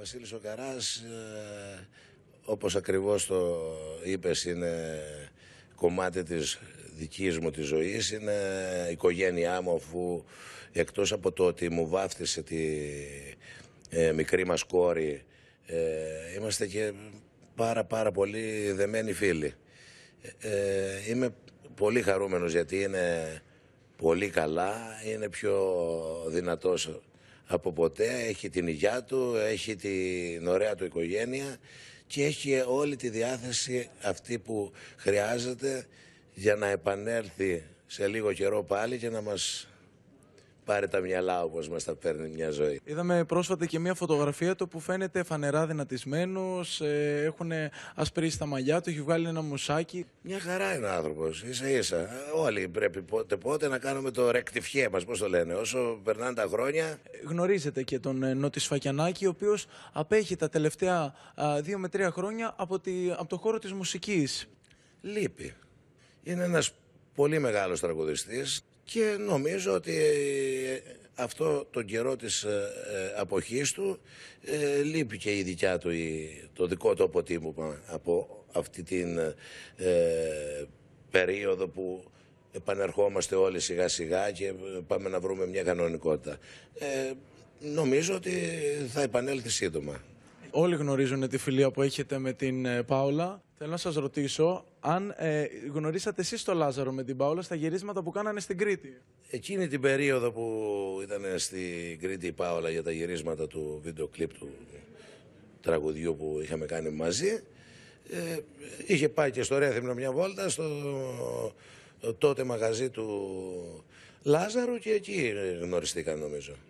Βασίλης ο Καράς, ε, όπως ακριβώς το είπες, είναι κομμάτι της δικής μου της ζωής, είναι οικογένειά μου αφού εκτός από το ότι μου βάφτισε τη ε, μικρή μας κόρη, ε, είμαστε και πάρα πάρα πολύ δεμένοι φίλοι. είμαι πολύ χαρούμενος γιατί είναι πολύ καλά, είναι πιο δυνατός από ποτέ, έχει την υγειά του, έχει την ωραία του οικογένεια και έχει όλη τη διάθεση αυτή που χρειάζεται για να επανέλθει σε λίγο καιρό πάλι και να μας Πάρε τα μυαλά όπως μας τα παίρνει μια ζωή. Είδαμε πρόσφατα και μια φωτογραφία του που φαίνεται φανερά δυνατισμένος. Ε, έχουν ασπρίσει τα μαλλιά του, έχει βγάλει ένα μουσάκι. Μια χαρά είναι άνθρωπο. σα ίσα. Όλοι πρέπει πότε πότε να κάνουμε το ρεκτιφιέ μας, πώς το λένε. Όσο περνάνε τα χρόνια. Γνωρίζετε και τον ε, Νότι Σφακιανάκη, ο οποίος απέχει τα τελευταία δύο με τρία χρόνια από, τη, από το χώρο της μουσικής. Λείπει. Είναι ένας πολύ μεγάλος τραγουδιστής και νομίζω ότι ε, αυτό τον καιρό της ε, ε, αποχής του λείπει και η δικιά του, το δικό του αποτύπωμα από αυτή την περίοδο που επανερχόμαστε όλοι σιγά σιγά και πάμε να βρούμε μια κανονικότητα. νομίζω ότι θα επανέλθει σύντομα. Όλοι γνωρίζουν τη φιλία που έχετε με την ε, Πάολα. Θέλω να σας ρωτήσω αν ε, γνωρίσατε εσείς τον Λάζαρο με την Πάολα στα γυρίσματα που κάνανε στην Κρήτη. Εκείνη την περίοδο που ήταν στην Κρήτη η Πάολα για τα γυρίσματα του βίντεο κλιπ του τραγουδιού που είχαμε κάνει μαζί, ε, είχε πάει και στο Ρέθυμνο μια βόλτα στο ε, τότε μαγαζί του Λάζαρου και εκεί γνωριστήκαν νομίζω.